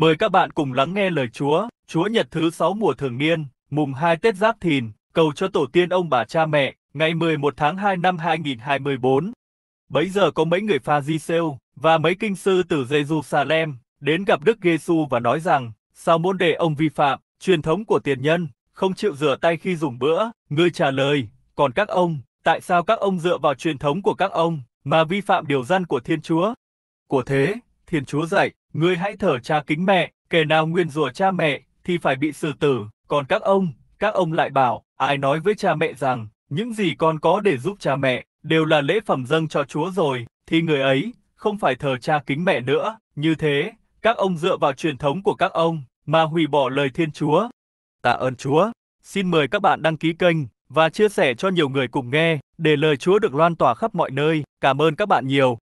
Mời các bạn cùng lắng nghe lời Chúa, Chúa Nhật thứ 6 mùa thường niên, mùng 2 Tết Giáp Thìn, cầu cho tổ tiên ông bà cha mẹ, ngày 11 tháng 2 năm 2024. Bấy giờ có mấy người pha di và mấy kinh sư từ Jerusalem đến gặp Đức giê Giêsu và nói rằng, sao môn đệ ông vi phạm, truyền thống của tiền nhân, không chịu rửa tay khi dùng bữa, ngươi trả lời, còn các ông, tại sao các ông dựa vào truyền thống của các ông, mà vi phạm điều răn của Thiên Chúa? Của thế, Thiên Chúa dạy, Ngươi hãy thở cha kính mẹ, kẻ nào nguyên rủa cha mẹ, thì phải bị xử tử. Còn các ông, các ông lại bảo, ai nói với cha mẹ rằng, những gì con có để giúp cha mẹ, đều là lễ phẩm dâng cho Chúa rồi, thì người ấy, không phải thờ cha kính mẹ nữa. Như thế, các ông dựa vào truyền thống của các ông, mà hủy bỏ lời Thiên Chúa. Tạ ơn Chúa. Xin mời các bạn đăng ký kênh và chia sẻ cho nhiều người cùng nghe, để lời Chúa được loan tỏa khắp mọi nơi. Cảm ơn các bạn nhiều.